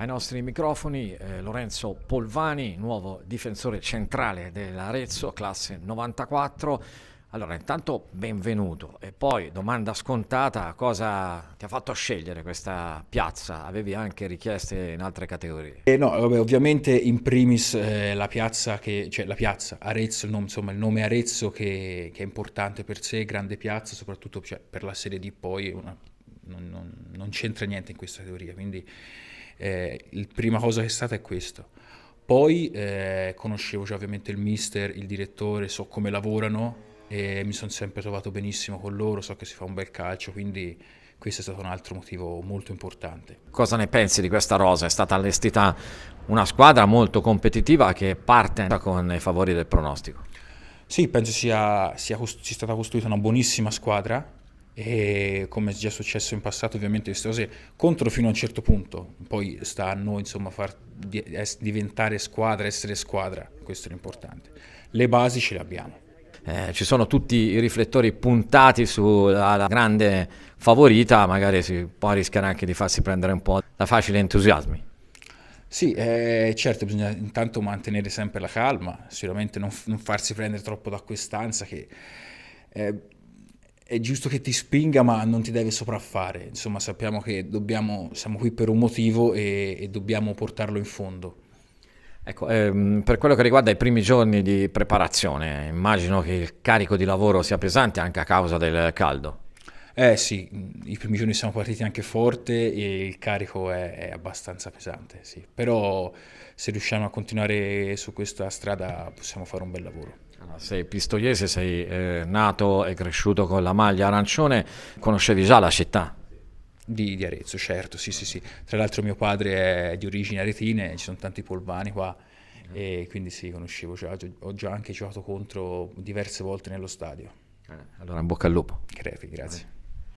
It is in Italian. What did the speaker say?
Ai nostri microfoni eh, Lorenzo Polvani, nuovo difensore centrale dell'Arezzo, classe 94. Allora, intanto benvenuto e poi domanda scontata, cosa ti ha fatto scegliere questa piazza? Avevi anche richieste in altre categorie? Eh no, vabbè, ovviamente in primis eh, la piazza, che, cioè la piazza Arezzo, il nome, insomma il nome Arezzo che, che, è importante per sé, grande piazza, soprattutto cioè, per la Serie D poi una, non, non, non c'entra niente in questa teoria, quindi eh, la prima cosa che è stata è questo. Poi eh, conoscevo cioè, ovviamente il mister, il direttore, so come lavorano e mi sono sempre trovato benissimo con loro, so che si fa un bel calcio, quindi questo è stato un altro motivo molto importante. Cosa ne pensi di questa rosa? È stata allestita una squadra molto competitiva che parte con i favori del pronostico. Sì, penso sia, sia, sia stata costruita una buonissima squadra e come è già successo in passato ovviamente queste cose contro fino a un certo punto, poi sta a noi insomma far di, es, diventare squadra, essere squadra, questo è l'importante. Le basi ce le abbiamo. Eh, ci sono tutti i riflettori puntati sulla grande favorita, magari si può rischiare anche di farsi prendere un po' da facile entusiasmi. Sì, eh, certo, bisogna intanto mantenere sempre la calma, sicuramente non, non farsi prendere troppo da quest'ansia che... Eh, è giusto che ti spinga, ma non ti deve sopraffare. Insomma, sappiamo che dobbiamo, siamo qui per un motivo e, e dobbiamo portarlo in fondo. Ecco, ehm, per quello che riguarda i primi giorni di preparazione, immagino che il carico di lavoro sia pesante anche a causa del caldo. Eh sì, i primi giorni siamo partiti anche forte e il carico è, è abbastanza pesante, sì. Però se riusciamo a continuare su questa strada possiamo fare un bel lavoro. Sei pistoiese, sei eh, nato e cresciuto con la maglia arancione, conoscevi già la città? Di, di, Arezzo, certo, sì, sì, sì. Tra l'altro mio padre è di origini aretine, ci sono tanti polvani qua, e quindi sì, conoscevo, già, ho già anche giocato contro diverse volte nello stadio. Eh, allora in bocca al lupo. Crepi, grazie.